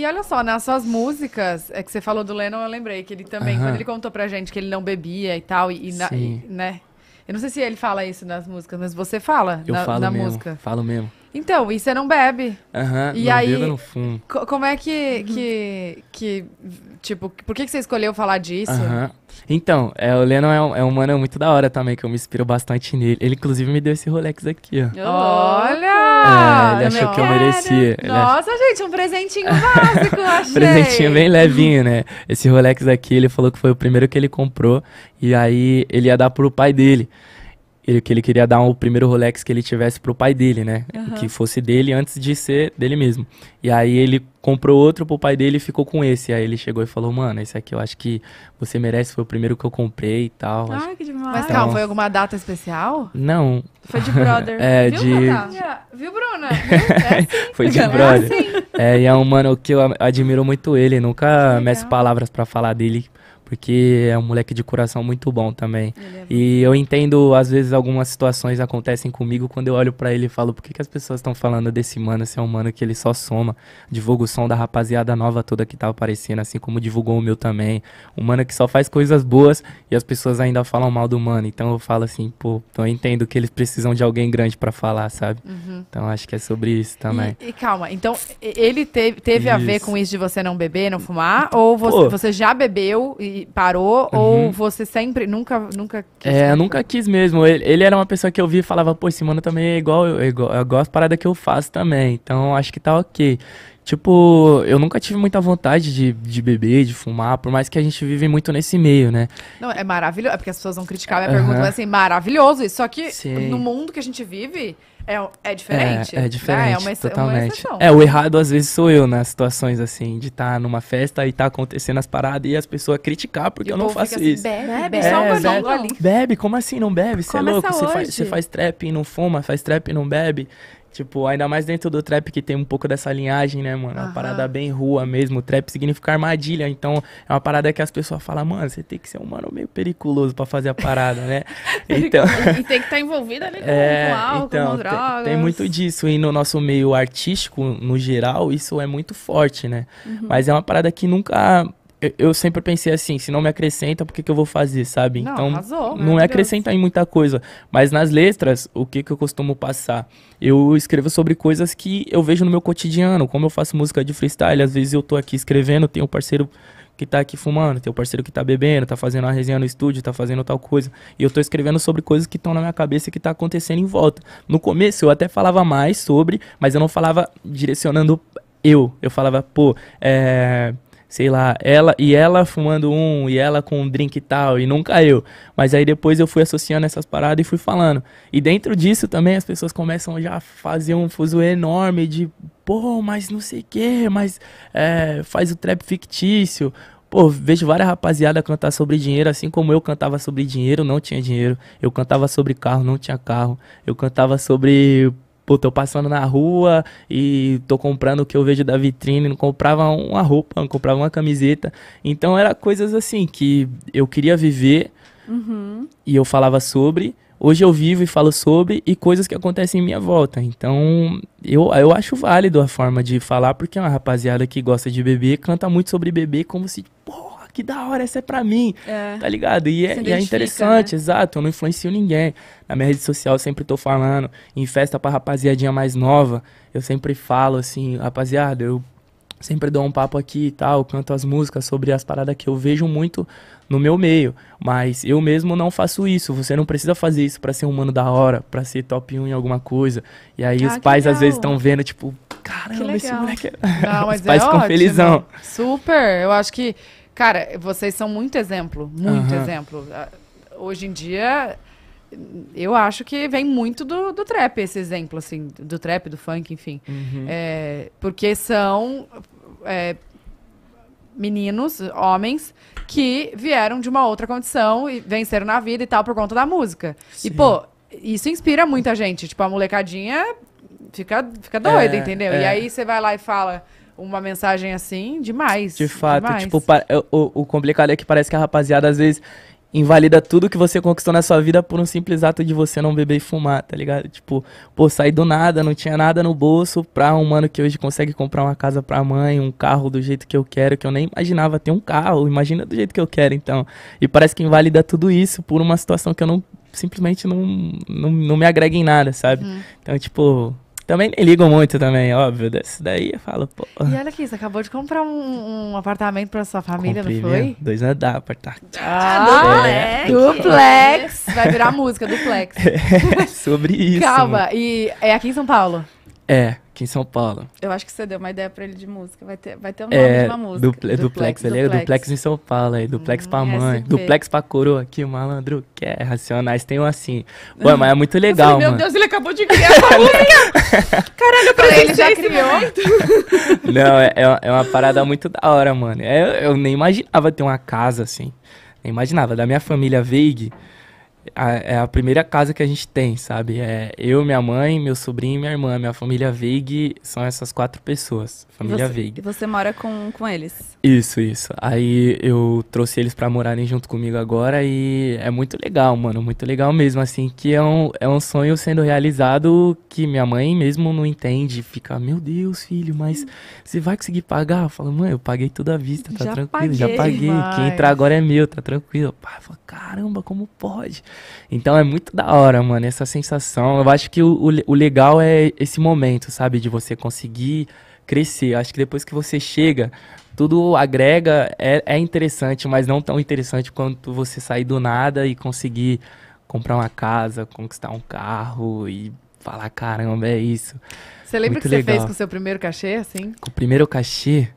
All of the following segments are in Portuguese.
E olha só, nas suas músicas, é que você falou do Lennon, eu lembrei que ele também, quando ele contou pra gente que ele não bebia e tal, e, e, na, e, né? Eu não sei se ele fala isso nas músicas, mas você fala eu na, falo na mesmo, música. Falo mesmo. Então, e você não bebe. Aham, uhum, e aí, no fumo. Como é que, uhum. que, que, tipo, por que, você escolheu falar disso? Uhum. Então, é, o Leno é um, é um mano muito da hora também, que eu me inspiro bastante nele. Ele, inclusive, me deu esse Rolex aqui, ó. Olha! É, ele achou que eu merecia. Nossa, ach... gente, um presentinho básico, achei. presentinho bem levinho, né? Esse Rolex aqui, ele falou que foi o primeiro que ele comprou. E aí, ele ia dar pro pai dele ele, que ele queria dar o primeiro Rolex que ele tivesse pro pai dele, né? Uhum. Que fosse dele antes de ser dele mesmo. E aí ele comprou outro pro pai dele e ficou com esse. Aí ele chegou e falou, mano, esse aqui eu acho que você merece, foi o primeiro que eu comprei e tal. Ah, acho... que demais. Mas calma, então... foi alguma data especial? Não. Foi de brother. é, Viu, de... Bruna? Viu, Bruna? É assim. foi de brother. É, assim. é, e é um mano que eu admiro muito ele, nunca meço palavras para falar dele porque é um moleque de coração muito bom também. É e eu entendo, às vezes, algumas situações acontecem comigo quando eu olho para ele e falo: por que, que as pessoas estão falando desse mano, esse é um mano que ele só soma? Divulga o som da rapaziada nova toda que tá aparecendo, assim como divulgou o meu também. Um mano que só faz coisas boas e as pessoas ainda falam mal do mano. Então eu falo assim: pô, então eu entendo que eles precisam de alguém grande para falar, sabe? Uhum. Então acho que é sobre isso também. E, e calma, então ele teve, teve a ver com isso de você não beber, não fumar? Ou você, você já bebeu e parou? Uhum. Ou você sempre, nunca, nunca quis? É, nunca quis mesmo. Ele, ele, era uma pessoa que eu via e falava, pô, esse mano também é igual, eu, igual, eu é gosto parada que eu faço também. Então, acho que tá ok. Tipo, eu nunca tive muita vontade de, de beber, de fumar, por mais que a gente vive muito nesse meio, né? Não, é maravilhoso. É porque as pessoas vão criticar minha é uhum. pergunta, mas assim, maravilhoso isso. Só que Sim. no mundo que a gente vive, é, é, é diferente. É, é diferente, né? é uma, é totalmente. Uma né? é, o errado às vezes sou eu nas situações assim, de estar tá numa festa e tá acontecendo as paradas e as pessoas criticar porque e eu não faço assim, isso. Bebe, bebe, só bebe, bebe, como assim não bebe? Você é louco? Você faz, você faz trap e não fuma, faz trap e não bebe. Tipo, ainda mais dentro do trap que tem um pouco dessa linhagem, né, mano? Uhum. Uma parada bem rua mesmo. trap significa armadilha. Então, é uma parada que as pessoas falam, mano, você tem que ser um mano meio periculoso para fazer a parada, né? então. e tem que estar tá envolvida ali é, com álcool, então, com drogas. Tem, tem, muito disso. E no nosso meio artístico, no geral, isso é muito forte, né? Uhum. Mas é uma parada que nunca eu, eu, sempre pensei assim, se não me acrescenta, por que, que eu vou fazer, sabe? Não, então, arrasou, não é acrescentar em muita coisa. Mas nas letras, o que, que eu costumo passar? Eu escrevo sobre coisas que eu vejo no meu cotidiano, como eu faço música de freestyle, às vezes eu tô aqui escrevendo, tem um parceiro que tá aqui fumando, tem um parceiro que tá bebendo, tá fazendo uma resenha no estúdio, tá fazendo tal coisa. E eu tô escrevendo sobre coisas que estão na minha cabeça e que tá acontecendo em volta. No começo eu até falava mais sobre, mas eu não falava direcionando eu. Eu falava, pô, é sei lá, ela e ela fumando um, e ela com um drink e tal, e nunca eu. Mas aí depois eu fui associando essas paradas e fui falando. E dentro disso também as pessoas começam já a fazer um fuso enorme de, pô, mas não sei o que, mas é, faz o trap fictício. Pô, vejo várias rapaziada cantar sobre dinheiro, assim como eu cantava sobre dinheiro, não tinha dinheiro. Eu cantava sobre carro, não tinha carro. Eu cantava sobre pô, tô passando na rua e tô comprando o que eu vejo da vitrine, não comprava uma roupa, não comprava uma camiseta. Então era coisas assim que eu queria viver uhum. e eu falava sobre. Hoje eu vivo e falo sobre e coisas que acontecem em minha volta. Então, eu, eu acho válido a forma de falar, porque é uma rapaziada que gosta de beber, canta muito sobre beber como se, que da hora, essa é pra mim. É. Tá ligado? E é, e é né? interessante, né? exato. Eu não influencio ninguém. Na minha rede social eu sempre tô falando. Em festa pra rapaziadinha mais nova, eu sempre falo assim, rapaziada, eu sempre dou um papo aqui e tal, canto as músicas sobre as paradas que eu vejo muito no meu meio, mas eu mesmo não faço isso. Você não precisa fazer isso para ser um mano da hora, para ser top 1 em alguma coisa. E aí ah, os pais legal. às vezes estão vendo tipo, caramba, esse moleque. É... Não, mas os pais é ficam ótimo. felizão. Super. Eu acho que Cara, vocês são muito exemplo, muito exemplo. Ah, hoje em dia, eu acho que vem muito do, do trap esse exemplo, assim, do trap, do funk, enfim. Uhum. É, porque são é, meninos, homens, que vieram de uma outra condição e venceram na vida e tal por conta da música. Sim. E, pô, isso inspira muita gente. Tipo, a molecadinha fica, fica doida, é, entendeu? E é. aí você vai lá e fala uma mensagem assim, demais. De fato, demais. tipo, o, o complicado é que parece que a rapaziada às vezes invalida tudo que você conquistou na sua vida por um simples ato de você não beber e fumar, tá ligado? Tipo, pô, saí do nada, não tinha nada no bolso pra um mano que hoje consegue comprar uma casa pra mãe, um carro do jeito que eu quero, que eu nem imaginava ter um carro, imagina do jeito que eu quero, então. E parece que invalida tudo isso por uma situação que eu não simplesmente não, não, não me agrega em nada, sabe? Hum. Então, tipo, também nem ligam muito também, óbvio. Desse daí eu falo, pô. E olha aqui, você acabou de comprar um, um apartamento pra sua família, Comprei, não foi? Viu? Dois andar, apartamento. Ah, é. duplex. Duplex. Vai virar música, duplex. É, sobre isso. Calma, mano. e é aqui em São Paulo? É, aqui em São Paulo. Eu acho que você deu uma ideia pra ele de música. Vai ter, vai ter um nome é, de uma música. Dupl duplex, duplex, ele É duplex em São Paulo, aí, é duplex hum, pra mãe, SP. duplex pra coroa, que malandro quer, racionais tem um assim. Ué, mas é muito legal, falei, Meu Deus, ele acabou de criar essa música! Caralho, pra ele já criou? Não, é, é, é uma parada muito da hora, mano. É, eu nem imaginava ter uma casa assim. Nem imaginava. Da minha família Veig a, é a primeira casa que a gente tem, sabe? É eu, minha mãe, meu sobrinho e minha irmã. Minha família Veig são essas quatro pessoas. Família Veig. E você mora com, com eles? Isso, isso. Aí eu trouxe eles para morarem junto comigo agora e é muito legal, mano. Muito legal mesmo, assim, que é um, é um sonho sendo realizado que minha mãe mesmo não entende. Fica, meu Deus, filho, mas hum. você vai conseguir pagar? Eu falo, mãe, eu paguei tudo à vista, tá já tranquilo, paguei, já paguei. Mas... Quem entrar agora é meu, tá tranquilo. Pai, fala, caramba, como pode? Então é muito da hora, mano, essa sensação. Eu acho que o, o, o legal é esse momento, sabe? De você conseguir crescer. Acho que depois que você chega, tudo agrega, é, é interessante, mas não tão interessante quanto você sair do nada e conseguir comprar uma casa, conquistar um carro e falar, caramba, é isso. Você lembra o que legal. você fez com o seu primeiro cachê, assim? Com o primeiro cachê?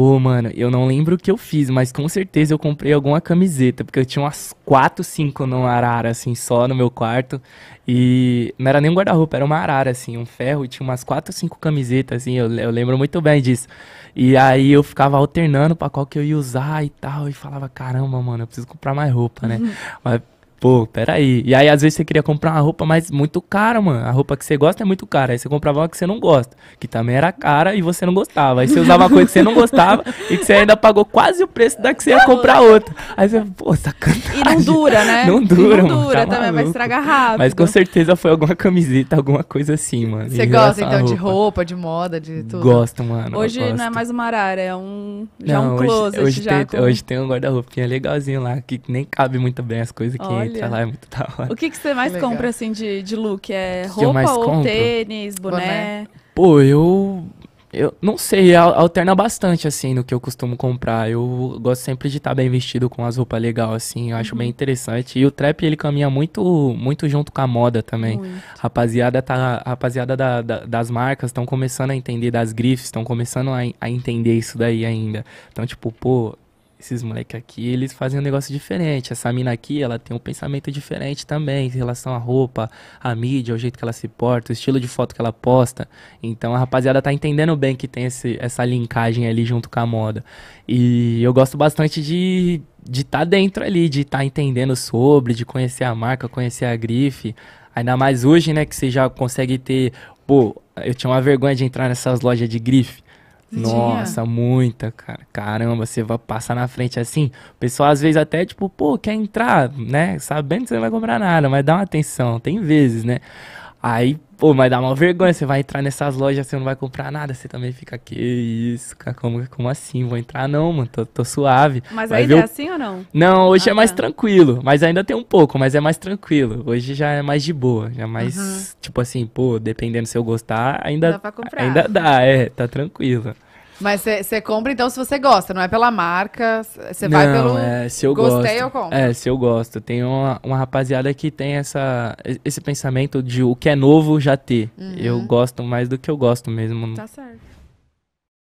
Pô, mano, eu não lembro o que eu fiz, mas com certeza eu comprei alguma camiseta, porque eu tinha umas 4, 5 numa arara, assim, só no meu quarto. E não era nem um guarda-roupa, era uma arara, assim, um ferro, e tinha umas 4, 5 camisetas, assim, eu, eu lembro muito bem disso. E aí eu ficava alternando pra qual que eu ia usar e tal, e falava, caramba, mano, eu preciso comprar mais roupa, né? Uhum. Mas Pô, peraí. E aí, às vezes, você queria comprar uma roupa, mas muito cara, mano. A roupa que você gosta é muito cara. Aí você comprava uma que você não gosta, que também era cara e você não gostava. Aí você usava uma coisa que você não gostava e que você ainda pagou quase o preço da que você ia comprar outra. Aí você, pô, sacanagem. E não dura, né? Não dura, mano. Não dura tá também, Mas estraga rápido. Mas com certeza foi alguma camiseta, alguma coisa assim, mano. Você gosta, então, roupa. de roupa, de moda, de tudo? Gosto, mano. Hoje gosto. não é mais uma arara, é um, já é não, um closet. Hoje, hoje, já tem, com... hoje tem um guarda-roupa que é legalzinho lá, que nem cabe muito bem as coisas que Olha lá, é muito da hora. O que, que você mais Legal. compra, assim, de, de look? É roupa ou compro? tênis, boné? boné? Pô, eu... Eu não sei, alterna bastante, assim, no que eu costumo comprar. Eu gosto sempre de estar tá bem vestido com as roupas legais, assim, eu acho uhum. bem interessante. E o trap, ele caminha muito muito junto com a moda também. Muito. Rapaziada, tá, rapaziada da, da, das marcas estão começando a entender, das grifes, estão começando a, a entender isso daí ainda. Então, tipo, pô, esses moleque aqui, eles fazem um negócio diferente. Essa mina aqui, ela tem um pensamento diferente também em relação à roupa, à mídia, ao jeito que ela se porta, o estilo de foto que ela posta. Então a rapaziada tá entendendo bem que tem esse, essa linkagem ali junto com a moda. E eu gosto bastante de de estar tá dentro ali, de estar tá entendendo sobre, de conhecer a marca, conhecer a grife. Ainda mais hoje, né, que você já consegue ter, pô, eu tinha uma vergonha de entrar nessas lojas de grife. Nossa, muita, cara. Caramba, você vai passar na frente assim. O pessoal às vezes até, tipo, pô, quer entrar, né? Sabendo que você não vai comprar nada, mas dá uma atenção. Tem vezes, né? Aí Pô, mas dá uma vergonha, você vai entrar nessas lojas, você não vai comprar nada, você também fica, que isso, cara, como, como assim? Vou entrar não, mano, tô, tô suave. Mas vai ainda é assim ou não? Não, hoje é ah, é mais tá. tranquilo, mas ainda tem um pouco, mas é mais tranquilo. Hoje já é mais de boa, já é mais, uhum. tipo assim, pô, dependendo se eu gostar, ainda... Dá pra comprar. Ainda dá, é, tá tranquilo. Mas você compra, então, se você gosta, não é pela marca, você vai pelo. É, se eu Gostei, gosto. eu compro. É, se eu gosto. Tem uma, uma rapaziada que tem essa, esse pensamento de o que é novo já ter. Uhum. Eu gosto mais do que eu gosto mesmo. Tá certo.